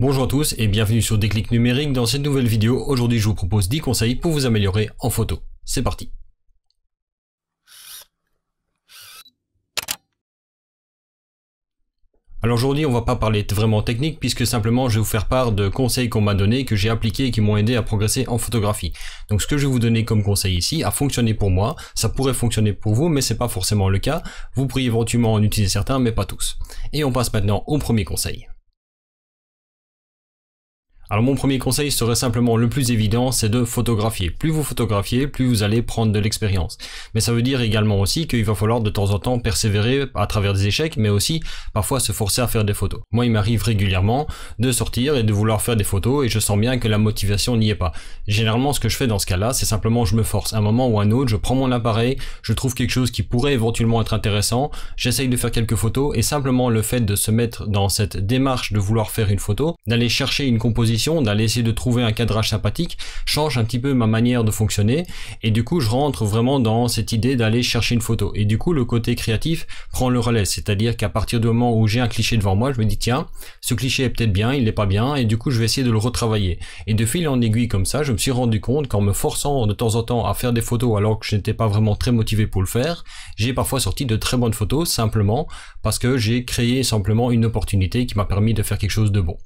Bonjour à tous et bienvenue sur Déclic Numérique. Dans cette nouvelle vidéo, aujourd'hui je vous propose 10 conseils pour vous améliorer en photo. C'est parti Alors aujourd'hui, on va pas parler vraiment technique puisque simplement je vais vous faire part de conseils qu'on m'a donnés, que j'ai appliqués et qui m'ont aidé à progresser en photographie. Donc ce que je vais vous donner comme conseil ici a fonctionné pour moi, ça pourrait fonctionner pour vous mais c'est pas forcément le cas. Vous pourriez éventuellement en utiliser certains mais pas tous. Et on passe maintenant au premier conseil. Alors mon premier conseil serait simplement le plus évident, c'est de photographier. Plus vous photographiez, plus vous allez prendre de l'expérience. Mais ça veut dire également aussi qu'il va falloir de temps en temps persévérer à travers des échecs, mais aussi parfois se forcer à faire des photos. Moi, il m'arrive régulièrement de sortir et de vouloir faire des photos et je sens bien que la motivation n'y est pas. Généralement, ce que je fais dans ce cas-là, c'est simplement je me force. un moment ou un autre, je prends mon appareil, je trouve quelque chose qui pourrait éventuellement être intéressant, j'essaye de faire quelques photos et simplement le fait de se mettre dans cette démarche de vouloir faire une photo, d'aller chercher une composition d'aller essayer de trouver un cadrage sympathique, change un petit peu ma manière de fonctionner. Et du coup, je rentre vraiment dans cette idée d'aller chercher une photo. Et du coup, le côté créatif prend le relais. C'est-à-dire qu'à partir du moment où j'ai un cliché devant moi, je me dis, tiens, ce cliché est peut-être bien, il n'est pas bien, et du coup, je vais essayer de le retravailler. Et de fil en aiguille comme ça, je me suis rendu compte qu'en me forçant de temps en temps à faire des photos alors que je n'étais pas vraiment très motivé pour le faire, j'ai parfois sorti de très bonnes photos simplement parce que j'ai créé simplement une opportunité qui m'a permis de faire quelque chose de bon.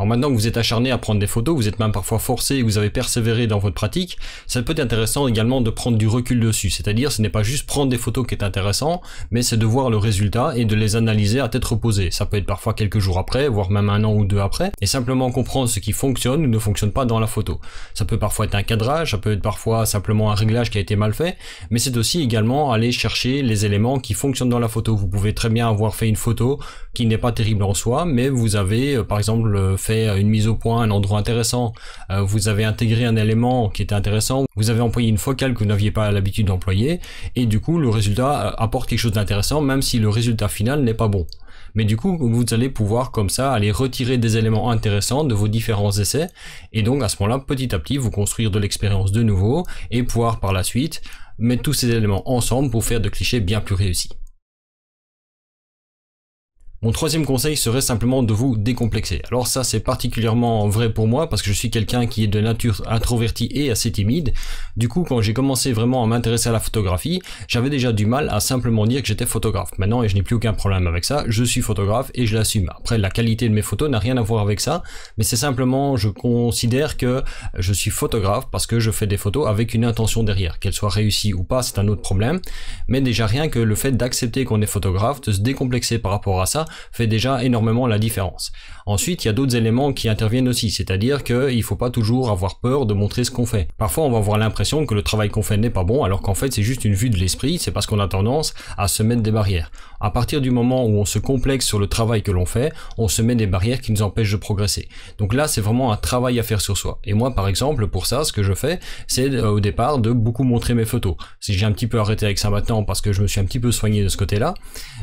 Alors maintenant que vous êtes acharné à prendre des photos, vous êtes même parfois forcé, vous avez persévéré dans votre pratique, ça peut être intéressant également de prendre du recul dessus. C'est-à-dire ce n'est pas juste prendre des photos qui est intéressant, mais c'est de voir le résultat et de les analyser à tête reposée. Ça peut être parfois quelques jours après, voire même un an ou deux après, et simplement comprendre ce qui fonctionne ou ne fonctionne pas dans la photo. Ça peut parfois être un cadrage, ça peut être parfois simplement un réglage qui a été mal fait, mais c'est aussi également aller chercher les éléments qui fonctionnent dans la photo. Vous pouvez très bien avoir fait une photo qui n'est pas terrible en soi, mais vous avez euh, par exemple euh, fait euh, une mise au point, un endroit intéressant, euh, vous avez intégré un élément qui était intéressant, vous avez employé une focale que vous n'aviez pas l'habitude d'employer, et du coup le résultat euh, apporte quelque chose d'intéressant, même si le résultat final n'est pas bon. Mais du coup, vous allez pouvoir comme ça aller retirer des éléments intéressants de vos différents essais, et donc à ce moment-là, petit à petit, vous construire de l'expérience de nouveau, et pouvoir par la suite mettre tous ces éléments ensemble pour faire de clichés bien plus réussis. Mon troisième conseil serait simplement de vous décomplexer. Alors ça c'est particulièrement vrai pour moi parce que je suis quelqu'un qui est de nature introverti et assez timide. Du coup quand j'ai commencé vraiment à m'intéresser à la photographie, j'avais déjà du mal à simplement dire que j'étais photographe. Maintenant et je n'ai plus aucun problème avec ça, je suis photographe et je l'assume. Après la qualité de mes photos n'a rien à voir avec ça, mais c'est simplement je considère que je suis photographe parce que je fais des photos avec une intention derrière. Qu'elles soient réussies ou pas c'est un autre problème, mais déjà rien que le fait d'accepter qu'on est photographe, de se décomplexer par rapport à ça, fait déjà énormément la différence. Ensuite, il y a d'autres éléments qui interviennent aussi, c'est-à-dire qu'il ne faut pas toujours avoir peur de montrer ce qu'on fait. Parfois, on va avoir l'impression que le travail qu'on fait n'est pas bon, alors qu'en fait, c'est juste une vue de l'esprit, c'est parce qu'on a tendance à se mettre des barrières. À partir du moment où on se complexe sur le travail que l'on fait, on se met des barrières qui nous empêchent de progresser. Donc là, c'est vraiment un travail à faire sur soi. Et moi, par exemple, pour ça, ce que je fais, c'est euh, au départ de beaucoup montrer mes photos. Si j'ai un petit peu arrêté avec ça maintenant parce que je me suis un petit peu soigné de ce côté-là,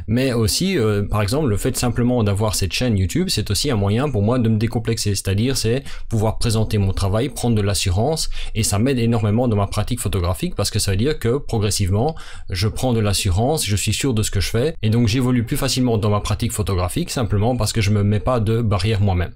mais aussi, euh, par exemple, le fait simplement d'avoir cette chaîne YouTube, c'est aussi un moyen pour moi de me décomplexer. C'est-à-dire, c'est pouvoir présenter mon travail, prendre de l'assurance, et ça m'aide énormément dans ma pratique photographique parce que ça veut dire que progressivement, je prends de l'assurance, je suis sûr de ce que je fais. Et donc j'évolue plus facilement dans ma pratique photographique simplement parce que je ne me mets pas de barrière moi-même.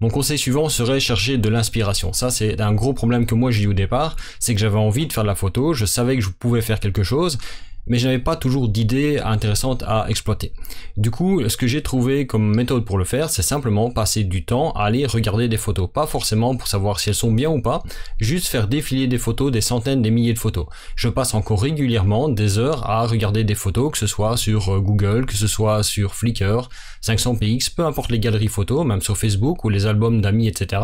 Mon conseil suivant serait chercher de l'inspiration. Ça, c'est un gros problème que moi j'ai eu au départ, c'est que j'avais envie de faire de la photo, je savais que je pouvais faire quelque chose, mais je n'avais pas toujours d'idées intéressantes à exploiter. Du coup, ce que j'ai trouvé comme méthode pour le faire, c'est simplement passer du temps à aller regarder des photos. Pas forcément pour savoir si elles sont bien ou pas, juste faire défiler des photos, des centaines, des milliers de photos. Je passe encore régulièrement des heures à regarder des photos, que ce soit sur euh, Google, que ce soit sur Flickr, 500px, peu importe les galeries photos, même sur Facebook ou les albums d'amis, etc.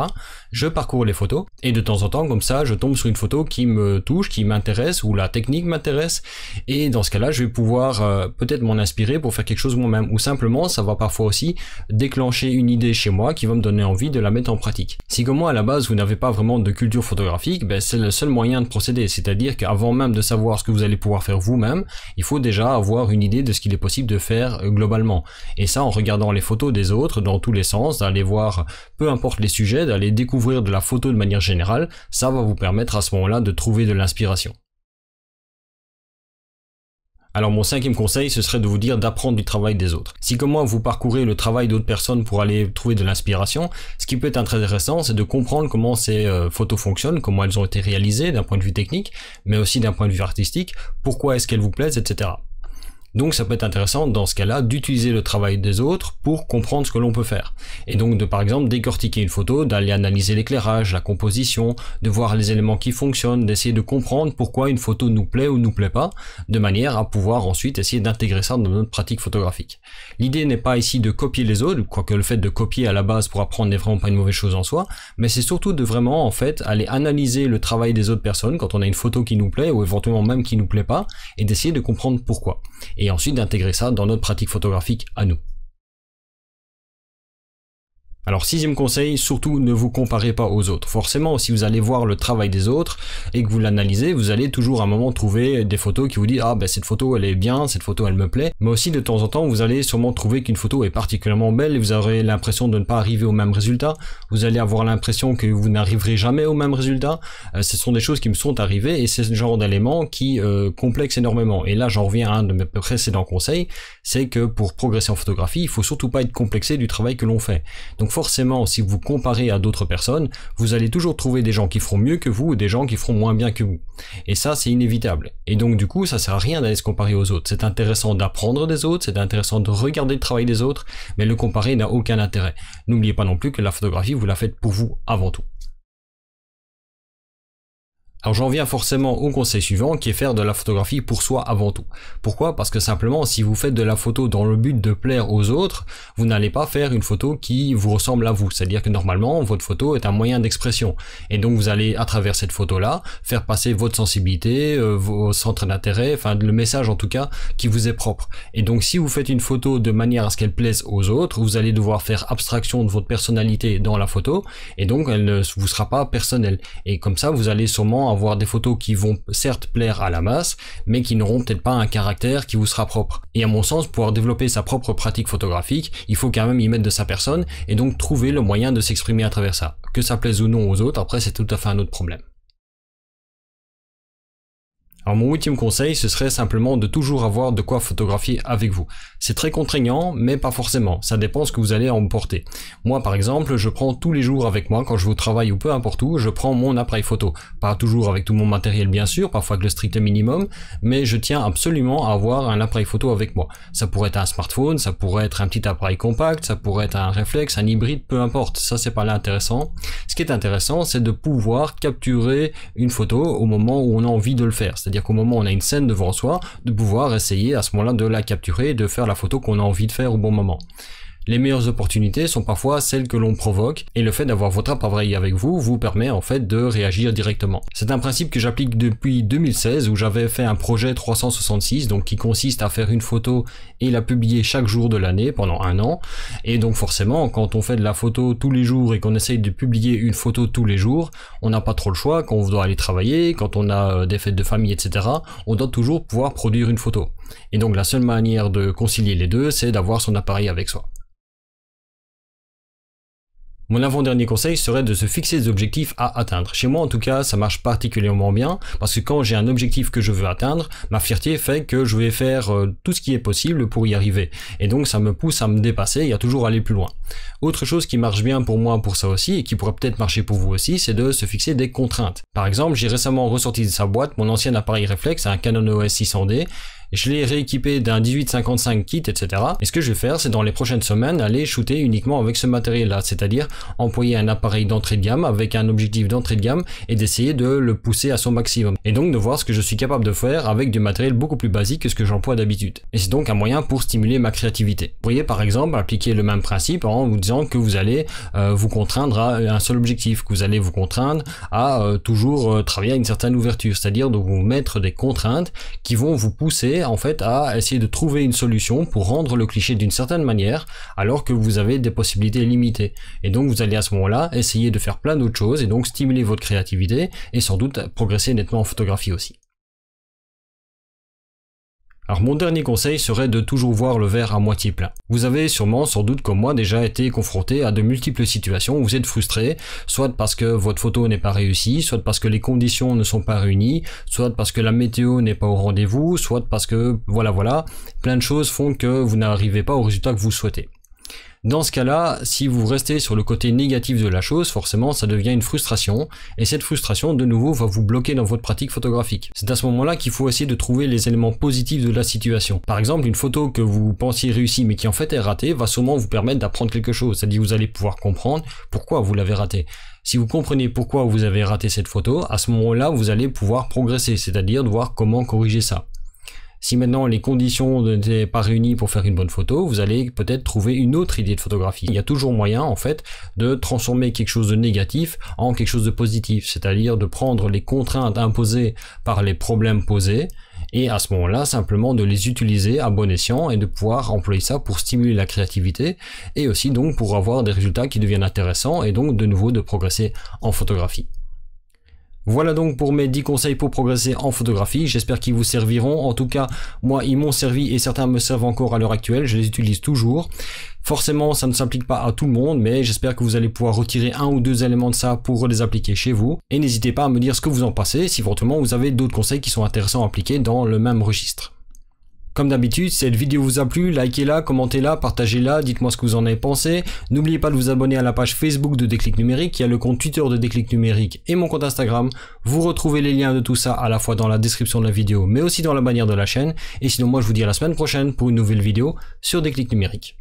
Je parcours les photos et de temps en temps, comme ça, je tombe sur une photo qui me touche, qui m'intéresse, ou la technique m'intéresse, et dans ce cas-là, je vais pouvoir euh, peut-être m'en inspirer pour faire quelque chose moi-même. Ou simplement, ça va parfois aussi déclencher une idée chez moi qui va me donner envie de la mettre en pratique. Si comme moi, à la base, vous n'avez pas vraiment de culture photographique, ben, c'est le seul moyen de procéder. C'est-à-dire qu'avant même de savoir ce que vous allez pouvoir faire vous-même, il faut déjà avoir une idée de ce qu'il est possible de faire euh, globalement. Et ça, en regardant les photos des autres dans tous les sens, d'aller voir peu importe les sujets, d'aller découvrir de la photo de manière générale, ça va vous permettre à ce moment-là de trouver de l'inspiration. Alors mon cinquième conseil, ce serait de vous dire d'apprendre du travail des autres. Si comme moi vous parcourez le travail d'autres personnes pour aller trouver de l'inspiration, ce qui peut être intéressant, c'est de comprendre comment ces euh, photos fonctionnent, comment elles ont été réalisées d'un point de vue technique, mais aussi d'un point de vue artistique, pourquoi est-ce qu'elles vous plaisent, etc. Donc ça peut être intéressant dans ce cas-là d'utiliser le travail des autres pour comprendre ce que l'on peut faire. Et donc de par exemple décortiquer une photo, d'aller analyser l'éclairage, la composition, de voir les éléments qui fonctionnent, d'essayer de comprendre pourquoi une photo nous plaît ou nous plaît pas, de manière à pouvoir ensuite essayer d'intégrer ça dans notre pratique photographique. L'idée n'est pas ici de copier les autres, quoique le fait de copier à la base pour apprendre n'est vraiment pas une mauvaise chose en soi, mais c'est surtout de vraiment en fait aller analyser le travail des autres personnes quand on a une photo qui nous plaît ou éventuellement même qui nous plaît pas et d'essayer de comprendre pourquoi et ensuite d'intégrer ça dans notre pratique photographique à nous. Alors sixième conseil, surtout ne vous comparez pas aux autres. Forcément, si vous allez voir le travail des autres et que vous l'analysez, vous allez toujours à un moment trouver des photos qui vous disent ah ben cette photo elle est bien, cette photo elle me plaît. Mais aussi de temps en temps, vous allez sûrement trouver qu'une photo est particulièrement belle et vous aurez l'impression de ne pas arriver au même résultat. Vous allez avoir l'impression que vous n'arriverez jamais au même résultat. Euh, ce sont des choses qui me sont arrivées et c'est ce genre d'éléments qui euh, complexent complexe énormément. Et là, j'en reviens à un de mes précédents conseils, c'est que pour progresser en photographie, il faut surtout pas être complexé du travail que l'on fait. Donc forcément, si vous comparez à d'autres personnes, vous allez toujours trouver des gens qui feront mieux que vous ou des gens qui feront moins bien que vous. Et ça, c'est inévitable. Et donc du coup, ça sert à rien d'aller se comparer aux autres. C'est intéressant d'apprendre des autres, c'est intéressant de regarder le travail des autres, mais le comparer n'a aucun intérêt. N'oubliez pas non plus que la photographie, vous la faites pour vous avant tout. Alors j'en viens forcément au conseil suivant qui est faire de la photographie pour soi avant tout. Pourquoi Parce que simplement si vous faites de la photo dans le but de plaire aux autres, vous n'allez pas faire une photo qui vous ressemble à vous. C'est-à-dire que normalement votre photo est un moyen d'expression. Et donc vous allez à travers cette photo-là faire passer votre sensibilité, euh, vos centres d'intérêt, enfin le message en tout cas qui vous est propre. Et donc si vous faites une photo de manière à ce qu'elle plaise aux autres, vous allez devoir faire abstraction de votre personnalité dans la photo et donc elle ne vous sera pas personnelle. Et comme ça vous allez sûrement avoir des photos qui vont certes plaire à la masse, mais qui n'auront peut-être pas un caractère qui vous sera propre. Et à mon sens, pouvoir développer sa propre pratique photographique, il faut quand même y mettre de sa personne, et donc trouver le moyen de s'exprimer à travers ça. Que ça plaise ou non aux autres, après c'est tout à fait un autre problème. Alors mon ultime conseil, ce serait simplement de toujours avoir de quoi photographier avec vous. C'est très contraignant, mais pas forcément. Ça dépend ce que vous allez emporter. Moi par exemple, je prends tous les jours avec moi, quand je vais travaille ou peu importe où, je prends mon appareil photo. Pas toujours avec tout mon matériel bien sûr, parfois avec le strict minimum, mais je tiens absolument à avoir un appareil photo avec moi. Ça pourrait être un smartphone, ça pourrait être un petit appareil compact, ça pourrait être un réflexe, un hybride, peu importe. Ça c'est pas là Ce qui est intéressant, c'est de pouvoir capturer une photo au moment où on a envie de le faire. C'est-à-dire qu'au moment où on a une scène devant soi, de pouvoir essayer à ce moment-là de la capturer et de faire la photo qu'on a envie de faire au bon moment. Les meilleures opportunités sont parfois celles que l'on provoque et le fait d'avoir votre appareil avec vous vous permet en fait de réagir directement. C'est un principe que j'applique depuis 2016 où j'avais fait un projet 366 donc qui consiste à faire une photo et la publier chaque jour de l'année pendant un an et donc forcément quand on fait de la photo tous les jours et qu'on essaye de publier une photo tous les jours on n'a pas trop le choix quand on doit aller travailler, quand on a euh, des fêtes de famille etc on doit toujours pouvoir produire une photo et donc la seule manière de concilier les deux c'est d'avoir son appareil avec soi. Mon avant-dernier conseil serait de se fixer des objectifs à atteindre. Chez moi, en tout cas, ça marche particulièrement bien parce que quand j'ai un objectif que je veux atteindre, ma fierté fait que je vais faire euh, tout ce qui est possible pour y arriver. Et donc, ça me pousse à me dépasser et à toujours aller plus loin. Autre chose qui marche bien pour moi pour ça aussi et qui pourrait peut-être marcher pour vous aussi, c'est de se fixer des contraintes. Par exemple, j'ai récemment ressorti de sa boîte mon ancien appareil réflexe, un Canon OS 600D, et je l'ai rééquipé d'un 18-55 kit, etc. Et ce que je vais faire, c'est dans les prochaines semaines, aller shooter uniquement avec ce matériel-là, c'est-à-dire employer un appareil d'entrée de gamme avec un objectif d'entrée de gamme et d'essayer de le pousser à son maximum. Et donc de voir ce que je suis capable de faire avec du matériel beaucoup plus basique que ce que j'emploie d'habitude. Et c'est donc un moyen pour stimuler ma créativité. Vous pourriez par exemple appliquer le même principe en vous disant que vous allez euh, vous contraindre à un seul objectif, que vous allez vous contraindre à euh, toujours euh, travailler à une certaine ouverture, c'est-à-dire de vous mettre des contraintes qui vont vous pousser en fait à essayer de trouver une solution pour rendre le cliché d'une certaine manière alors que vous avez des possibilités limitées. Et donc vous allez à ce moment-là essayer de faire plein d'autres choses et donc stimuler votre créativité et sans doute progresser nettement en photographie aussi. Alors mon dernier conseil serait de toujours voir le verre à moitié plein. Vous avez sûrement, sans doute comme moi, déjà été confronté à de multiples situations où vous êtes frustré, soit parce que votre photo n'est pas réussie, soit parce que les conditions ne sont pas réunies, soit parce que la météo n'est pas au rendez-vous, soit parce que voilà voilà, plein de choses font que vous n'arrivez pas au résultat que vous souhaitez. Dans ce cas-là, si vous restez sur le côté négatif de la chose, forcément ça devient une frustration, et cette frustration de nouveau va vous bloquer dans votre pratique photographique. C'est à ce moment-là qu'il faut essayer de trouver les éléments positifs de la situation. Par exemple, une photo que vous pensiez réussie mais qui en fait est ratée va sûrement vous permettre d'apprendre quelque chose, c'est-à-dire vous allez pouvoir comprendre pourquoi vous l'avez ratée. Si vous comprenez pourquoi vous avez raté cette photo, à ce moment-là, vous allez pouvoir progresser, c'est-à-dire de voir comment corriger ça. Si maintenant les conditions n'étaient pas réunies pour faire une bonne photo, vous allez peut-être trouver une autre idée de photographie. Il y a toujours moyen en fait de transformer quelque chose de négatif en quelque chose de positif, c'est-à-dire de prendre les contraintes imposées par les problèmes posés et à ce moment-là simplement de les utiliser à bon escient et de pouvoir employer ça pour stimuler la créativité et aussi donc pour avoir des résultats qui deviennent intéressants et donc de nouveau de progresser en photographie. Voilà donc pour mes 10 conseils pour progresser en photographie. J'espère qu'ils vous serviront. En tout cas, moi, ils m'ont servi et certains me servent encore à l'heure actuelle. Je les utilise toujours. Forcément, ça ne s'applique pas à tout le monde, mais j'espère que vous allez pouvoir retirer un ou deux éléments de ça pour les appliquer chez vous. Et n'hésitez pas à me dire ce que vous en pensez, si éventuellement vous avez d'autres conseils qui sont intéressants à appliquer dans le même registre. Comme d'habitude, cette vidéo vous a plu, likez-la, commentez-la, partagez-la, dites-moi ce que vous en avez pensé. N'oubliez pas de vous abonner à la page Facebook de Déclic Numérique, il y a le compte Twitter de Déclic Numérique et mon compte Instagram. Vous retrouvez les liens de tout ça à la fois dans la description de la vidéo, mais aussi dans la bannière de la chaîne. Et sinon, moi, je vous dis à la semaine prochaine pour une nouvelle vidéo sur Déclic Numérique.